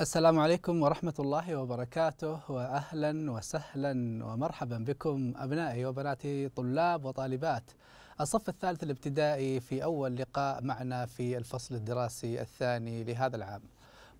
السلام عليكم ورحمة الله وبركاته وأهلا وسهلا ومرحبا بكم أبنائي وبناتي طلاب وطالبات الصف الثالث الابتدائي في أول لقاء معنا في الفصل الدراسي الثاني لهذا العام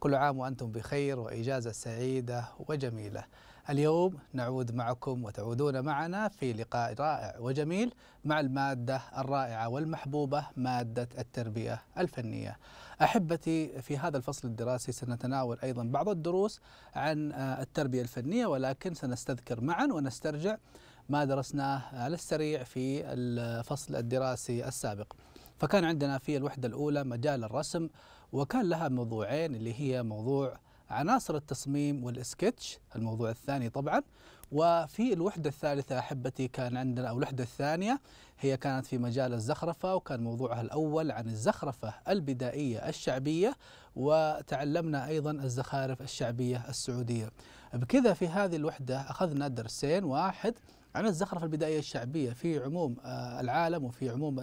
كل عام وأنتم بخير وإجازة سعيدة وجميلة اليوم نعود معكم وتعودون معنا في لقاء رائع وجميل مع المادة الرائعة والمحبوبة مادة التربية الفنية أحبتي في هذا الفصل الدراسي سنتناول أيضا بعض الدروس عن آه، التربية الفنية ولكن سنستذكر معا ونسترجع ما درسناه على السريع في الفصل الدراسي السابق فكان عندنا في الوحدة الأولى مجال الرسم وكان لها موضوعين اللي هي موضوع عناصر التصميم والاسكتش الموضوع الثاني طبعا وفي الوحدة الثالثة أحبتي كان عندنا أو الوحدة الثانية هي كانت في مجال الزخرفة وكان موضوعها الأول عن الزخرفة البدائية الشعبية وتعلمنا أيضا الزخارف الشعبية السعودية بكذا في هذه الوحدة أخذنا درسين واحد عن الزخرفة البدائية الشعبية في عموم آه، العالم وفي عموم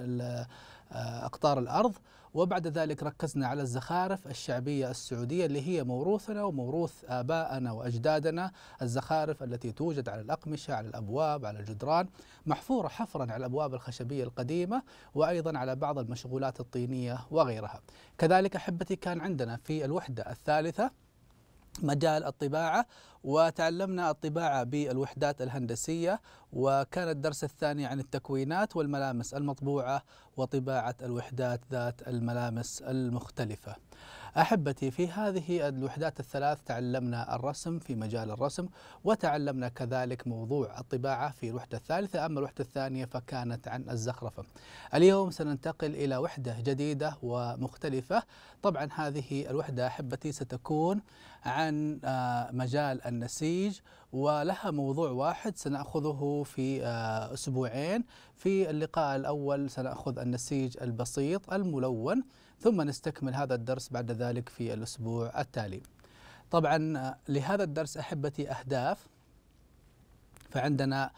آه، أقطار الأرض وبعد ذلك ركزنا على الزخارف الشعبية السعودية اللي هي موروثنا وموروث آبائنا وأجدادنا الزخارف التي توجد على الأقمشة على الأبواب على الجدران محفورة حفرا على الأبواب الخشبية القديمة وأيضا على بعض المشغولات الطينية وغيرها كذلك أحبتي كان عندنا في الوحدة الثالثة مجال الطباعة وتعلمنا الطباعة بالوحدات الهندسية وكان الدرس الثاني عن التكوينات والملامس المطبوعة وطباعة الوحدات ذات الملامس المختلفة أحبتي في هذه الوحدات الثلاث تعلمنا الرسم في مجال الرسم وتعلمنا كذلك موضوع الطباعة في الوحدة الثالثة أما الوحدة الثانية فكانت عن الزخرفة اليوم سننتقل إلى وحدة جديدة ومختلفة طبعا هذه الوحدة أحبتي ستكون عن آه، مجال النسيج ولها موضوع واحد سنأخذه في آه، أسبوعين في اللقاء الأول سنأخذ النسيج البسيط الملون ثم نستكمل هذا الدرس بعد ذلك في الأسبوع التالي طبعا آه، لهذا الدرس أحبتي أهداف فعندنا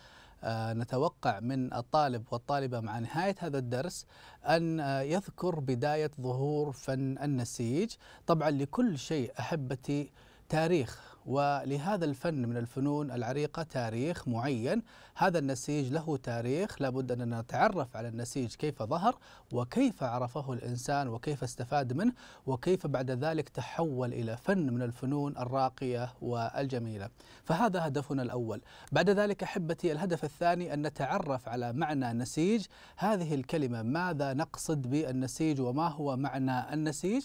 آه، نتوقع من الطالب والطالبة مع نهاية هذا الدرس أن آه، يذكر بداية ظهور فن النسيج طبعا لكل شيء أحبتي تاريخ ولهذا الفن من الفنون العريقة تاريخ معين هذا النسيج له تاريخ لابد أننا نتعرف على النسيج كيف ظهر وكيف عرفه الإنسان وكيف استفاد منه وكيف بعد ذلك تحول إلى فن من الفنون الراقية والجميلة فهذا هدفنا الأول بعد ذلك أحبتي الهدف الثاني أن نتعرف على معنى نسيج هذه الكلمة ماذا نقصد بالنسيج وما هو معنى النسيج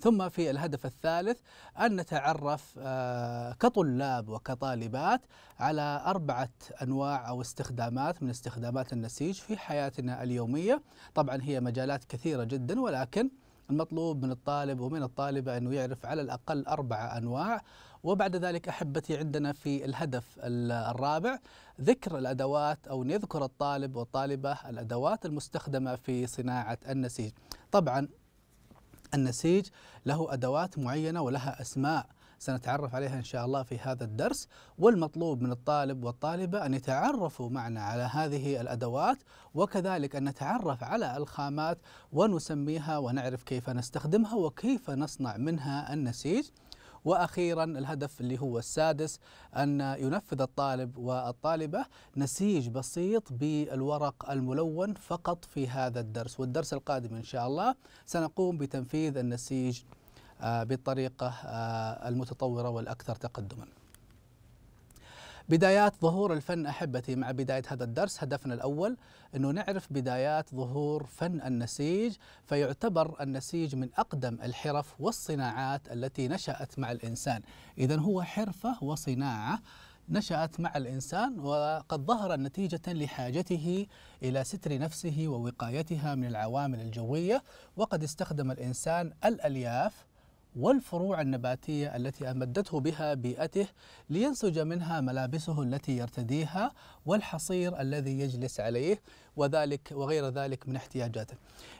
ثم في الهدف الثالث أن نتعرف آه، كطلاب وكطالبات على أربعة أنواع أو استخدامات من استخدامات النسيج في حياتنا اليومية طبعا هي مجالات كثيرة جدا ولكن المطلوب من الطالب ومن الطالبة أنه يعرف على الأقل أربعة أنواع وبعد ذلك أحبتي عندنا في الهدف الرابع ذكر الأدوات أو نذكر الطالب والطالبة الأدوات المستخدمة في صناعة النسيج طبعا النسيج له أدوات معينة ولها أسماء سنتعرف عليها إن شاء الله في هذا الدرس والمطلوب من الطالب والطالبة أن يتعرفوا معنا على هذه الأدوات وكذلك أن نتعرف على الخامات ونسميها ونعرف كيف نستخدمها وكيف نصنع منها النسيج واخيرا الهدف اللي هو السادس ان ينفذ الطالب والطالبه نسيج بسيط بالورق الملون فقط في هذا الدرس والدرس القادم ان شاء الله سنقوم بتنفيذ النسيج آه، بالطريقه آه، المتطوره والاكثر تقدما بدايات ظهور الفن احبتي مع بدايه هذا الدرس هدفنا الاول انه نعرف بدايات ظهور فن النسيج فيعتبر النسيج من اقدم الحرف والصناعات التي نشات مع الانسان اذا هو حرفه وصناعه نشأت مع الإنسان وقد ظهر نتيجة لحاجته إلى ستر نفسه ووقايتها من العوامل الجوية وقد استخدم الإنسان الألياف والفروع النباتية التي أمدته بها بيئته لينسج منها ملابسه التي يرتديها والحصير الذي يجلس عليه وذلك وغير ذلك من احتياجاته.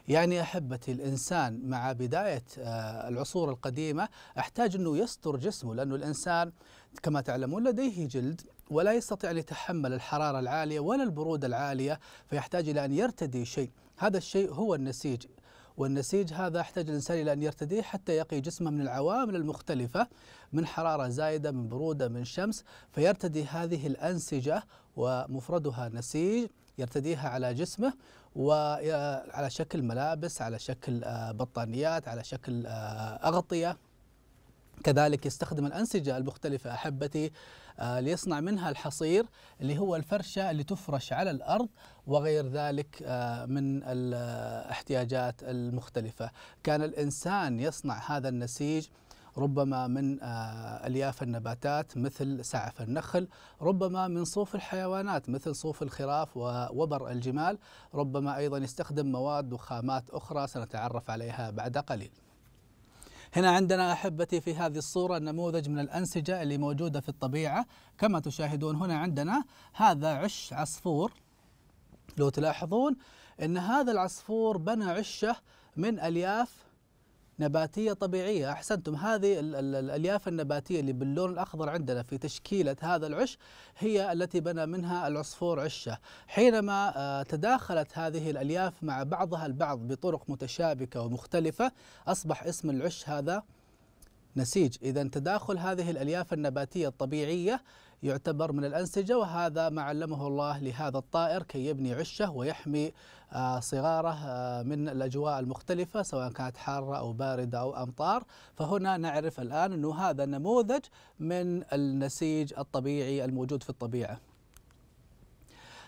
يعني أحبتي الإنسان مع بداية آه، العصور القديمة احتاج أنه يستر جسمه لأنه الإنسان كما تعلمون لديه جلد ولا يستطيع أن يتحمل الحرارة العالية ولا البرودة العالية فيحتاج إلى أن يرتدي شيء هذا الشيء هو النسيج والنسيج هذا يحتاج الإنسان إلى أن يرتديه حتى يقي جسمه من العوامل المختلفة من حرارة زايدة من برودة من شمس فيرتدي هذه الأنسجة ومفردها نسيج يرتديها على جسمه وعلى شكل ملابس على شكل آه، بطانيات على شكل آه، أغطية كذلك يستخدم الأنسجة المختلفة أحبتي آه، ليصنع منها الحصير اللي هو الفرشة اللي تفرش على الأرض وغير ذلك آه، من الاحتياجات المختلفة كان الإنسان يصنع هذا النسيج ربما من آه، الياف النباتات مثل سعف النخل، ربما من صوف الحيوانات مثل صوف الخراف ووبر الجمال، ربما ايضا يستخدم مواد وخامات اخرى سنتعرف عليها بعد قليل. هنا عندنا أحبتي في هذه الصورة نموذج من الأنسجة اللي موجودة في الطبيعة كما تشاهدون هنا عندنا هذا عش عصفور لو تلاحظون أن هذا العصفور بنى عشه من ألياف نباتيه طبيعيه احسنتم هذه الالياف النباتيه اللي باللون الاخضر عندنا في تشكيله هذا العش هي التي بنى منها العصفور عشه حينما آه، تداخلت هذه الالياف مع بعضها البعض بطرق متشابكه ومختلفه اصبح اسم العش هذا نسيج اذا تداخل هذه الالياف النباتيه الطبيعيه يعتبر من الأنسجة وهذا ما علمه الله لهذا الطائر كي يبني عشه ويحمي آه، صغاره آه، من الأجواء المختلفة سواء كانت حارة أو باردة أو أمطار فهنا نعرف الآن أنه هذا نموذج من النسيج الطبيعي الموجود في الطبيعة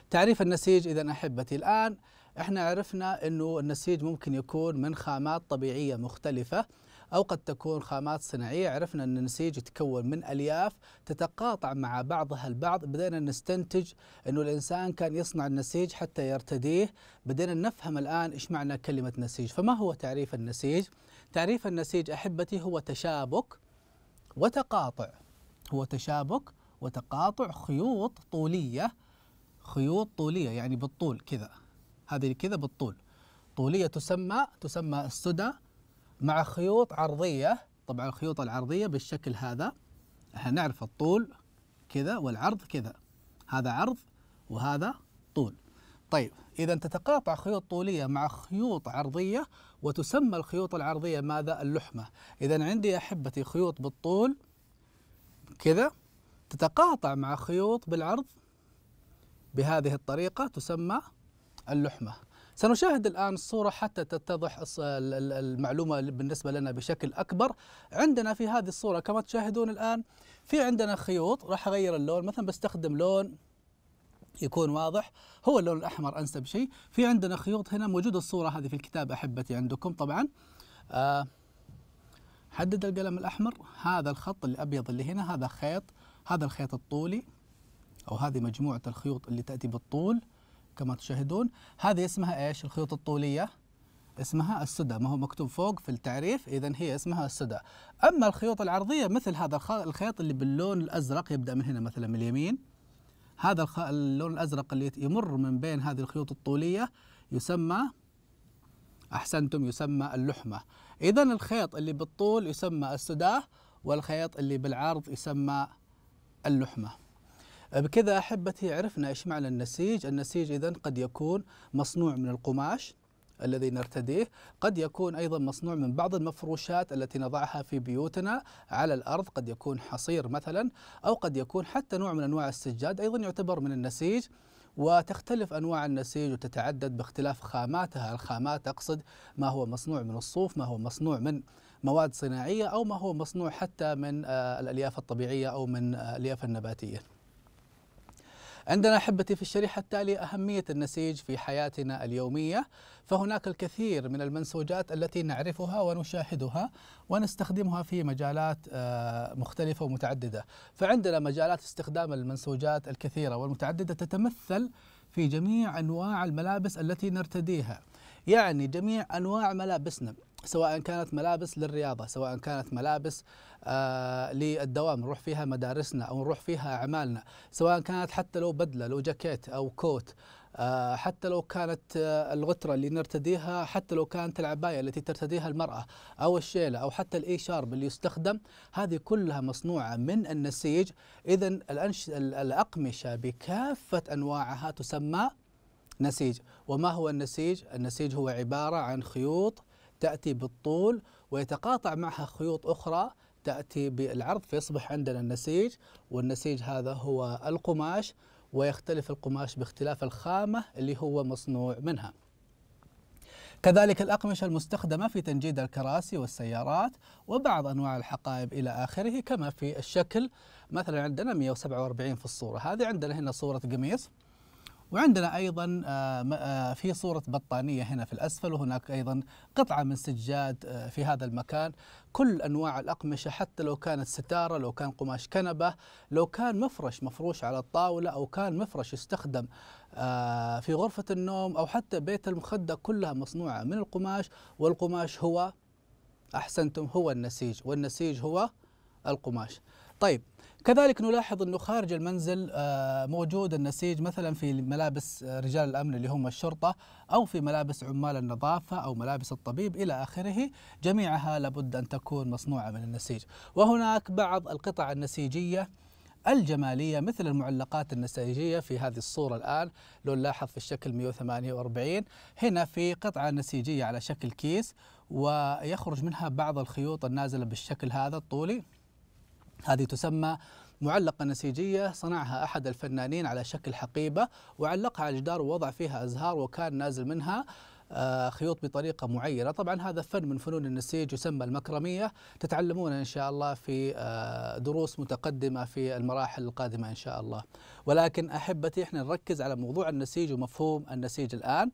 تعريف النسيج إذا أحبتي الآن احنا عرفنا أنه النسيج ممكن يكون من خامات طبيعية مختلفة أو قد تكون خامات صناعية عرفنا أن النسيج يتكون من ألياف تتقاطع مع بعضها البعض بدأنا نستنتج أنه الإنسان كان يصنع النسيج حتى يرتديه بدأنا نفهم الآن إيش معنى كلمة نسيج فما هو تعريف النسيج؟ تعريف النسيج أحبتي هو تشابك وتقاطع هو تشابك وتقاطع خيوط طولية خيوط طولية يعني بالطول كذا هذه كذا بالطول طولية تسمى تسمى السدى مع خيوط عرضية طبعا الخيوط العرضية بالشكل هذا احنا نعرف الطول كذا والعرض كذا هذا عرض وهذا طول طيب إذا تتقاطع خيوط طولية مع خيوط عرضية وتسمى الخيوط العرضية ماذا؟ اللحمة إذا عندي أحبتي خيوط بالطول كذا تتقاطع مع خيوط بالعرض بهذه الطريقة تسمى اللحمة سنشاهد الآن الصورة حتى تتضح المعلومة بالنسبة لنا بشكل أكبر عندنا في هذه الصورة كما تشاهدون الآن في عندنا خيوط راح أغير اللون مثلا بستخدم لون يكون واضح هو اللون الأحمر أنسب شيء في عندنا خيوط هنا موجودة الصورة هذه في الكتاب أحبتي عندكم طبعا آه حدد القلم الأحمر هذا الخط الأبيض اللي هنا هذا خيط هذا الخيط الطولي أو هذه مجموعة الخيوط اللي تأتي بالطول كما تشاهدون هذه اسمها ايش الخيوط الطوليه اسمها السدى ما هو مكتوب فوق في التعريف اذا هي اسمها السدى اما الخيوط العرضيه مثل هذا الخيط اللي باللون الازرق يبدا من هنا مثلا من اليمين هذا اللون الازرق اللي يمر من بين هذه الخيوط الطوليه يسمى احسنتم يسمى اللحمه اذا الخيط اللي بالطول يسمى السدى والخيط اللي بالعرض يسمى اللحمه بكذا أحبتي عرفنا إيش معنى النسيج النسيج إذا قد يكون مصنوع من القماش الذي نرتديه قد يكون أيضا مصنوع من بعض المفروشات التي نضعها في بيوتنا على الأرض قد يكون حصير مثلا أو قد يكون حتى نوع من أنواع السجاد أيضا يعتبر من النسيج وتختلف أنواع النسيج وتتعدد باختلاف خاماتها الخامات أقصد ما هو مصنوع من الصوف ما هو مصنوع من مواد صناعية أو ما هو مصنوع حتى من آه، الألياف الطبيعية أو من آه، الألياف النباتية عندنا احبتي في الشريحه التاليه اهميه النسيج في حياتنا اليوميه فهناك الكثير من المنسوجات التي نعرفها ونشاهدها ونستخدمها في مجالات آه، مختلفه ومتعدده فعندنا مجالات استخدام المنسوجات الكثيره والمتعدده تتمثل في جميع انواع الملابس التي نرتديها يعني جميع انواع ملابسنا سواء كانت ملابس للرياضه، سواء كانت ملابس آه للدوام نروح فيها مدارسنا او نروح فيها اعمالنا، سواء كانت حتى لو بدله لو جاكيت او كوت آه، حتى لو كانت آه، الغتره اللي نرتديها حتى لو كانت العبايه التي ترتديها المراه او الشيله او حتى الاي شارب اللي يستخدم هذه كلها مصنوعه من النسيج اذا الأنش... الاقمشه بكافه انواعها تسمى نسيج وما هو النسيج النسيج هو عباره عن خيوط تأتي بالطول ويتقاطع معها خيوط أخرى تأتي بالعرض فيصبح عندنا النسيج والنسيج هذا هو القماش ويختلف القماش باختلاف الخامة اللي هو مصنوع منها كذلك الأقمشة المستخدمة في تنجيد الكراسي والسيارات وبعض أنواع الحقائب إلى آخره كما في الشكل مثلا عندنا 147 في الصورة هذه عندنا هنا صورة قميص وعندنا أيضا آه، آه، في صورة بطانية هنا في الأسفل وهناك أيضا قطعة من سجاد آه، في هذا المكان كل أنواع الأقمشة حتى لو كانت ستارة لو كان قماش كنبة لو كان مفرش مفروش على الطاولة أو كان مفرش يستخدم في غرفة النوم أو حتى بيت المخدة كلها مصنوعة من القماش والقماش هو أحسنتم هو النسيج والنسيج هو القماش طيب كذلك نلاحظ انه خارج المنزل آه، موجود النسيج مثلا في ملابس آه، رجال الامن اللي هم الشرطه او في ملابس عمال النظافه او ملابس الطبيب الى اخره، جميعها لابد ان تكون مصنوعه من النسيج، وهناك بعض القطع النسيجيه الجمالية مثل المعلقات النسيجية في هذه الصورة الآن لو نلاحظ في الشكل 148 هنا في قطعة نسيجية على شكل كيس ويخرج منها بعض الخيوط النازلة بالشكل هذا الطولي هذه تسمى معلقة نسيجية صنعها أحد الفنانين على شكل حقيبة وعلقها على الجدار ووضع فيها أزهار وكان نازل منها آه، خيوط بطريقه معينه، طبعا هذا فن من فنون النسيج يسمى المكرميه، تتعلمون ان شاء الله في آه، دروس متقدمه في المراحل القادمه ان شاء الله. ولكن احبتي احنا نركز على موضوع النسيج ومفهوم النسيج الان.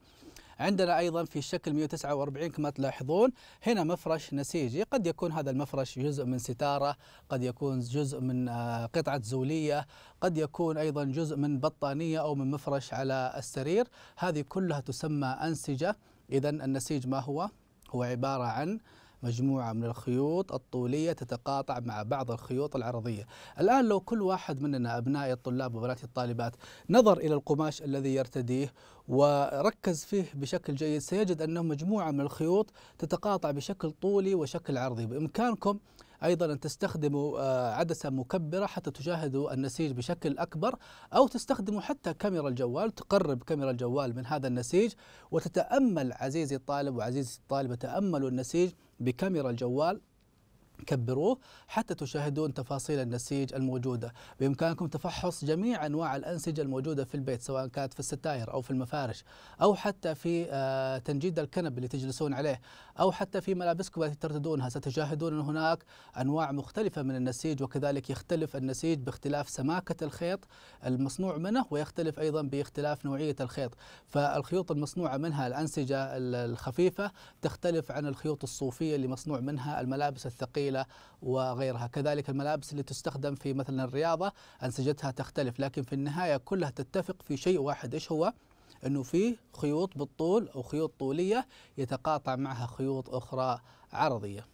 عندنا أيضا في الشكل 149 كما تلاحظون هنا مفرش نسيجي قد يكون هذا المفرش جزء من ستارة قد يكون جزء من آه، قطعة زولية قد يكون أيضا جزء من بطانية أو من مفرش على السرير هذه كلها تسمى أنسجة إذا النسيج ما هو؟ هو عبارة عن مجموعة من الخيوط الطولية تتقاطع مع بعض الخيوط العرضية الآن لو كل واحد مننا أبنائي الطلاب وبناتي الطالبات نظر إلى القماش الذي يرتديه وركز فيه بشكل جيد سيجد أنه مجموعة من الخيوط تتقاطع بشكل طولي وشكل عرضي بإمكانكم ايضا ان تستخدموا آه، عدسه مكبره حتى تشاهدوا النسيج بشكل اكبر او تستخدموا حتى كاميرا الجوال تقرب كاميرا الجوال من هذا النسيج وتتامل عزيزي الطالب وعزيزي الطالبه تاملوا النسيج بكاميرا الجوال كبروه حتى تشاهدون تفاصيل النسيج الموجودة بإمكانكم تفحص جميع أنواع الأنسجة الموجودة في البيت سواء كانت في الستائر أو في المفارش أو حتى في آه، تنجيد الكنب اللي تجلسون عليه أو حتى في ملابسكم التي ترتدونها ستشاهدون أن هناك أنواع مختلفة من النسيج وكذلك يختلف النسيج باختلاف سماكة الخيط المصنوع منه ويختلف أيضا باختلاف نوعية الخيط فالخيوط المصنوعة منها الأنسجة الخفيفة تختلف عن الخيوط الصوفية اللي مصنوع منها الملابس الثقيلة الثقيله وغيرها، كذلك الملابس اللي تستخدم في مثلا الرياضه انسجتها تختلف، لكن في النهايه كلها تتفق في شيء واحد، ايش هو؟ انه في خيوط بالطول او خيوط طوليه يتقاطع معها خيوط اخرى عرضيه.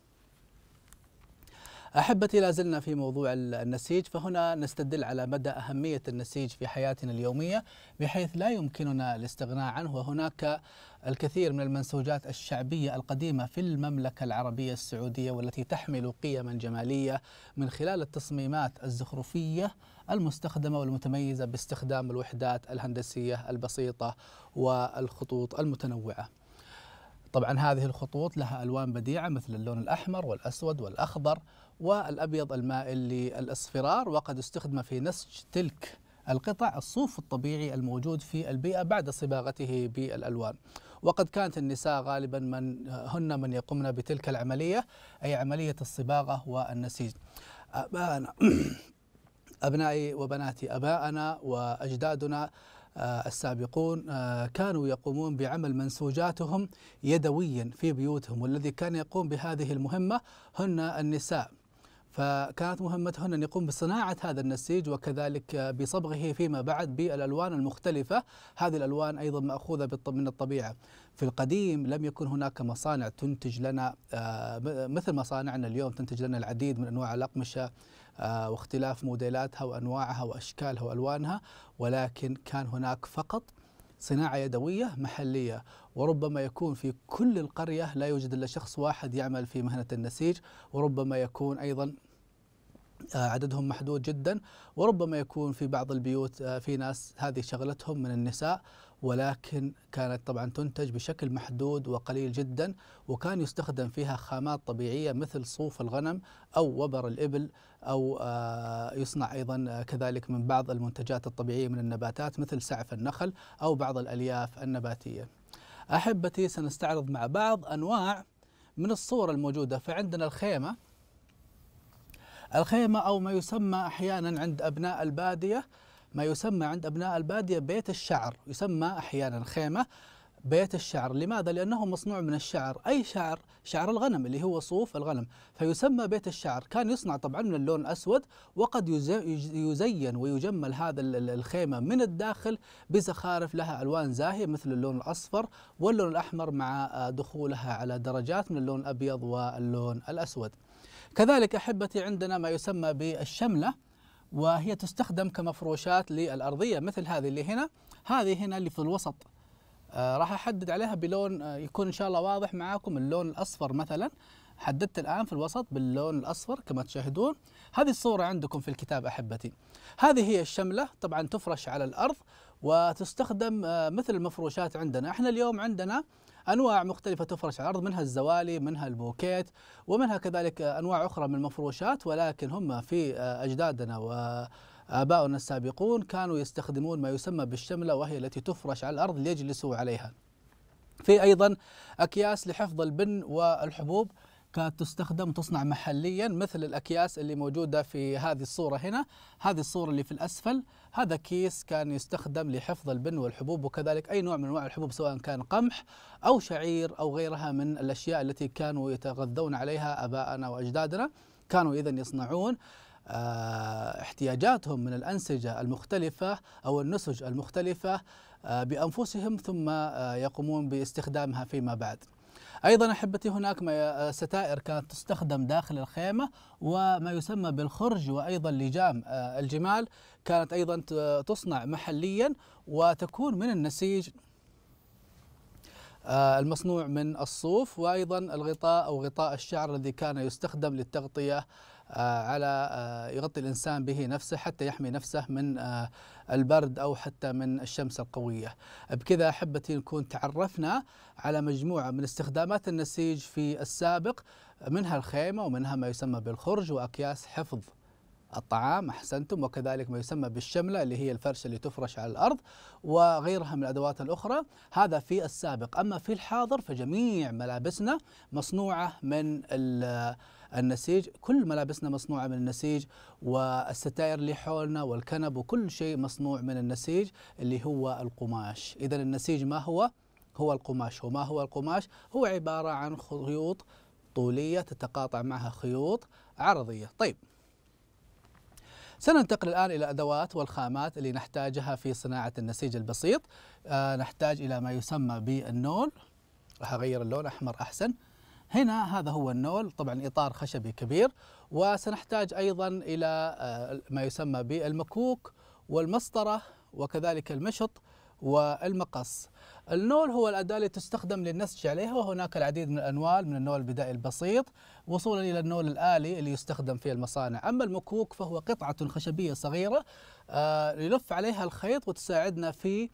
احبتي لا زلنا في موضوع النسيج فهنا نستدل على مدى اهميه النسيج في حياتنا اليوميه بحيث لا يمكننا الاستغناء عنه وهناك الكثير من المنسوجات الشعبية القديمة في المملكة العربية السعودية والتي تحمل قيما جمالية من خلال التصميمات الزخرفية المستخدمة والمتميزة باستخدام الوحدات الهندسية البسيطة والخطوط المتنوعة طبعا هذه الخطوط لها ألوان بديعة مثل اللون الأحمر والأسود والأخضر والأبيض المائل للأصفرار وقد استخدم في نسج تلك القطع الصوف الطبيعي الموجود في البيئة بعد صباغته بالألوان وقد كانت النساء غالبا من هن من يقمن بتلك العملية أي عملية الصباغة والنسيج ابائنا أبنائي وبناتي ابائنا وأجدادنا آه، السابقون آه، كانوا يقومون بعمل منسوجاتهم يدويا في بيوتهم والذي كان يقوم بهذه المهمة هن النساء فكانت مهمتهن أن يقوم بصناعة هذا النسيج وكذلك بصبغه فيما بعد بالألوان المختلفة هذه الألوان أيضا مأخوذة من الطبيعة في القديم لم يكن هناك مصانع تنتج لنا آه، مثل مصانعنا اليوم تنتج لنا العديد من أنواع الأقمشة آه، واختلاف موديلاتها وأنواعها وأشكالها وألوانها ولكن كان هناك فقط صناعة يدوية محلية وربما يكون في كل القرية لا يوجد إلا شخص واحد يعمل في مهنة النسيج وربما يكون أيضا آه، عددهم محدود جدا وربما يكون في بعض البيوت آه، في ناس هذه شغلتهم من النساء ولكن كانت طبعا تنتج بشكل محدود وقليل جدا وكان يستخدم فيها خامات طبيعية مثل صوف الغنم أو وبر الإبل أو آه، يصنع أيضا كذلك من بعض المنتجات الطبيعية من النباتات مثل سعف النخل أو بعض الألياف النباتية أحبتي سنستعرض مع بعض أنواع من الصور الموجودة فعندنا الخيمة الخيمة أو ما يسمى أحيانا عند أبناء البادية ما يسمى عند أبناء البادية بيت الشعر يسمى أحيانا خيمة بيت الشعر لماذا؟ لأنه مصنوع من الشعر أي شعر شعر الغنم اللي هو صوف الغنم فيسمى بيت الشعر كان يصنع طبعا من اللون الأسود وقد يزين ويجمل هذا الخيمة من الداخل بزخارف لها ألوان زاهية مثل اللون الأصفر واللون الأحمر مع آه، دخولها على درجات من اللون الأبيض واللون الأسود كذلك أحبتي عندنا ما يسمى بالشملة وهي تستخدم كمفروشات للأرضية مثل هذه اللي هنا هذه هنا اللي في الوسط آه، راح احدد عليها بلون آه، يكون ان شاء الله واضح معاكم اللون الاصفر مثلا حددت الان في الوسط باللون الاصفر كما تشاهدون هذه الصوره عندكم في الكتاب احبتي هذه هي الشمله طبعا تفرش على الارض وتستخدم آه، مثل المفروشات عندنا احنا اليوم عندنا انواع مختلفه تفرش على الارض منها الزوالي منها البوكيت ومنها كذلك انواع اخرى من المفروشات ولكن هم في اجدادنا و آباؤنا السابقون كانوا يستخدمون ما يسمى بالشملة وهي التي تفرش على الأرض ليجلسوا عليها في أيضا أكياس لحفظ البن والحبوب كانت تستخدم تصنع محليا مثل الأكياس اللي موجودة في هذه الصورة هنا هذه الصورة اللي في الأسفل هذا كيس كان يستخدم لحفظ البن والحبوب وكذلك أي نوع من أنواع الحبوب سواء كان قمح أو شعير أو غيرها من الأشياء التي كانوا يتغذون عليها أباءنا وأجدادنا كانوا إذا يصنعون آه، احتياجاتهم من الأنسجة المختلفة أو النسج المختلفة آه، بأنفسهم ثم آه، يقومون باستخدامها فيما بعد ايضا احبتي هناك ستائر كانت تستخدم داخل الخيمه وما يسمى بالخرج وايضا لجام الجمال كانت ايضا تصنع محليا وتكون من النسيج المصنوع من الصوف وايضا الغطاء او غطاء الشعر الذي كان يستخدم للتغطيه آه، على آه، يغطي الإنسان به نفسه حتى يحمي نفسه من آه، البرد أو حتى من الشمس القوية بكذا أحبتي نكون تعرفنا على مجموعة من استخدامات النسيج في السابق منها الخيمة ومنها ما يسمى بالخرج وأكياس حفظ الطعام احسنتم وكذلك ما يسمى بالشمله اللي هي الفرشه اللي تفرش على الارض وغيرها من الادوات الاخرى هذا في السابق اما في الحاضر فجميع ملابسنا مصنوعه من النسيج كل ملابسنا مصنوعة من النسيج والستائر اللي حولنا والكنب وكل شيء مصنوع من النسيج اللي هو القماش إذا النسيج ما هو؟ هو القماش وما هو القماش؟ هو عبارة عن خيوط طولية تتقاطع معها خيوط عرضية طيب سننتقل الآن إلى أدوات والخامات اللي نحتاجها في صناعة النسيج البسيط آه نحتاج إلى ما يسمى بالنول راح أغير اللون أحمر أحسن هنا هذا هو النول طبعا إطار خشبي كبير وسنحتاج أيضا إلى آه، ما يسمى بالمكوك والمسطرة وكذلك المشط والمقص النول هو الأداة التي تستخدم للنسج عليها وهناك العديد من الأنواع من النول البدائي البسيط وصولا إلى النول الآلي اللي يستخدم في المصانع أما المكوك فهو قطعة خشبية صغيرة آه، يلف عليها الخيط وتساعدنا في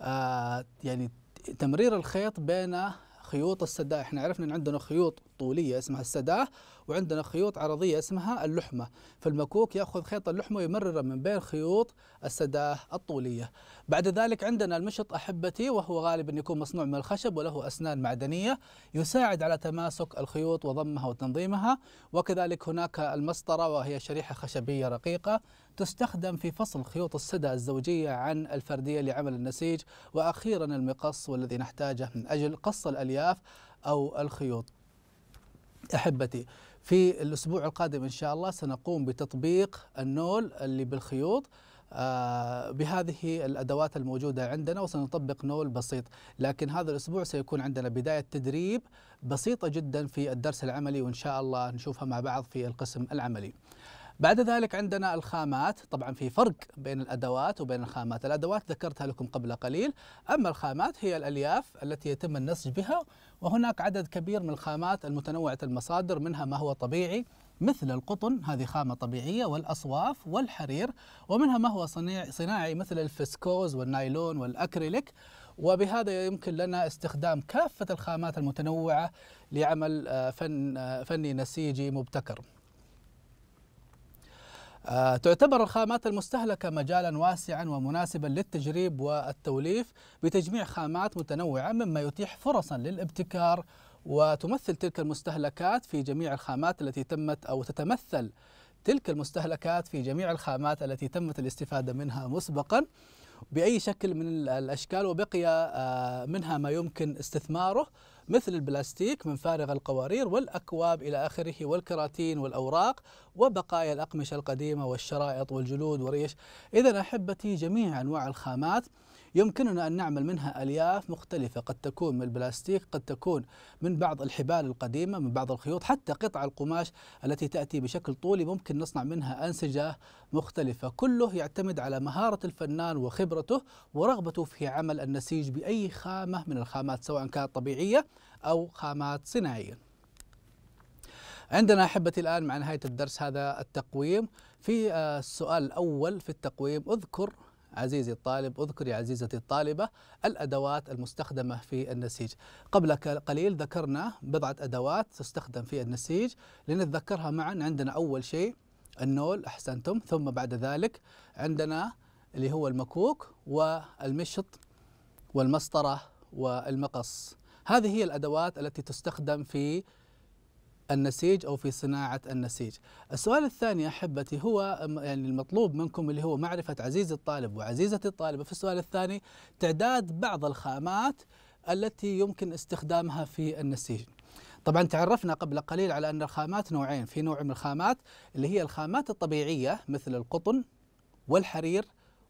آه، يعني تمرير الخيط بين خيوط السداء احنا عرفنا ان عندنا خيوط طوليه اسمها السداه وعندنا خيوط عرضيه اسمها اللحمه فالمكوك ياخذ خيط اللحمه ويمرره من بين خيوط السداه الطوليه بعد ذلك عندنا المشط احبتي وهو غالبا يكون مصنوع من الخشب وله اسنان معدنيه يساعد على تماسك الخيوط وضمها وتنظيمها وكذلك هناك المسطره وهي شريحه خشبيه رقيقه تستخدم في فصل خيوط السدى الزوجية عن الفردية لعمل النسيج وأخيرا المقص والذي نحتاجه من أجل قص الألياف أو الخيوط أحبتي في الأسبوع القادم إن شاء الله سنقوم بتطبيق النول اللي بالخيوط آه، بهذه الأدوات الموجودة عندنا وسنطبق نول بسيط لكن هذا الأسبوع سيكون عندنا بداية تدريب بسيطة جدا في الدرس العملي وإن شاء الله نشوفها مع بعض في القسم العملي بعد ذلك عندنا الخامات طبعا في فرق بين الأدوات وبين الخامات الأدوات ذكرتها لكم قبل قليل أما الخامات هي الألياف التي يتم النسج بها وهناك عدد كبير من الخامات المتنوعة المصادر منها ما هو طبيعي مثل القطن هذه خامة طبيعية والأصواف والحرير ومنها ما هو صناعي مثل الفسكوز والنايلون والأكريليك وبهذا يمكن لنا استخدام كافة الخامات المتنوعة لعمل آه، فن آه، فني نسيجي مبتكر آه، تعتبر الخامات المستهلكة مجالا واسعا ومناسبا للتجريب والتوليف بتجميع خامات متنوعة مما يتيح فرصا للابتكار وتمثل تلك المستهلكات في جميع الخامات التي تمت أو تتمثل تلك المستهلكات في جميع الخامات التي تمت الاستفادة منها مسبقا بأي شكل من الأشكال وبقي آه، منها ما يمكن استثماره مثل البلاستيك من فارغ القوارير والأكواب إلى آخره والكراتين والأوراق وبقايا الأقمشة القديمة والشرائط والجلود والريش إذا أحبتي جميع أنواع الخامات يمكننا أن نعمل منها ألياف مختلفة قد تكون من البلاستيك قد تكون من بعض الحبال القديمة من بعض الخيوط حتى قطع القماش التي تأتي بشكل طولي ممكن نصنع منها أنسجة مختلفة كله يعتمد على مهارة الفنان وخبرته ورغبته في عمل النسيج بأي خامة من الخامات سواء كانت طبيعية أو خامات صناعية عندنا أحبتي الآن مع نهاية الدرس هذا التقويم في آه، السؤال الأول في التقويم أذكر عزيزي الطالب اذكر يا عزيزتي الطالبة الأدوات المستخدمة في النسيج قبل قليل ذكرنا بضعة أدوات تستخدم في النسيج لنتذكرها معا عندنا أول شيء النول أحسنتم ثم بعد ذلك عندنا اللي هو المكوك والمشط والمسطرة والمقص هذه هي الأدوات التي تستخدم في النسيج او في صناعه النسيج. السؤال الثاني احبتي هو يعني المطلوب منكم اللي هو معرفه عزيز الطالب وعزيزه الطالبه في السؤال الثاني تعداد بعض الخامات التي يمكن استخدامها في النسيج. طبعا تعرفنا قبل قليل على ان الخامات نوعين، في نوع من الخامات اللي هي الخامات الطبيعيه مثل القطن والحرير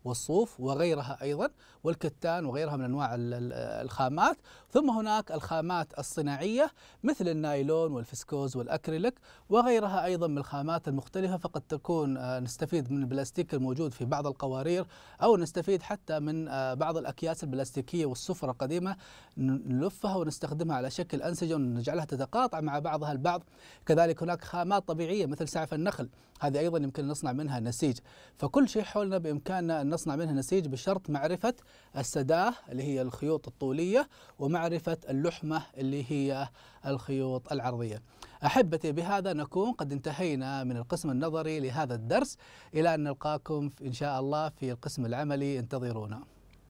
والصوف وغيرها أيضا والكتان وغيرها من أنواع الخامات ثم هناك الخامات الصناعية مثل النايلون والفسكوز والأكريليك وغيرها أيضا من الخامات المختلفة فقد تكون آه، نستفيد من البلاستيك الموجود في بعض القوارير أو نستفيد حتى من آه، بعض الأكياس البلاستيكية والسفرة القديمة نلفها ونستخدمها على شكل أنسجة ونجعلها تتقاطع مع بعضها البعض كذلك هناك خامات طبيعية مثل سعف النخل هذه أيضا يمكن نصنع منها نسيج فكل شيء حولنا بإمكاننا أن نصنع منها نسيج بشرط معرفة السداه اللي هي الخيوط الطولية ومعرفة اللحمة اللي هي الخيوط العرضية أحبتي بهذا نكون قد انتهينا من القسم النظري لهذا الدرس إلى أن نلقاكم إن شاء الله في القسم العملي انتظرونا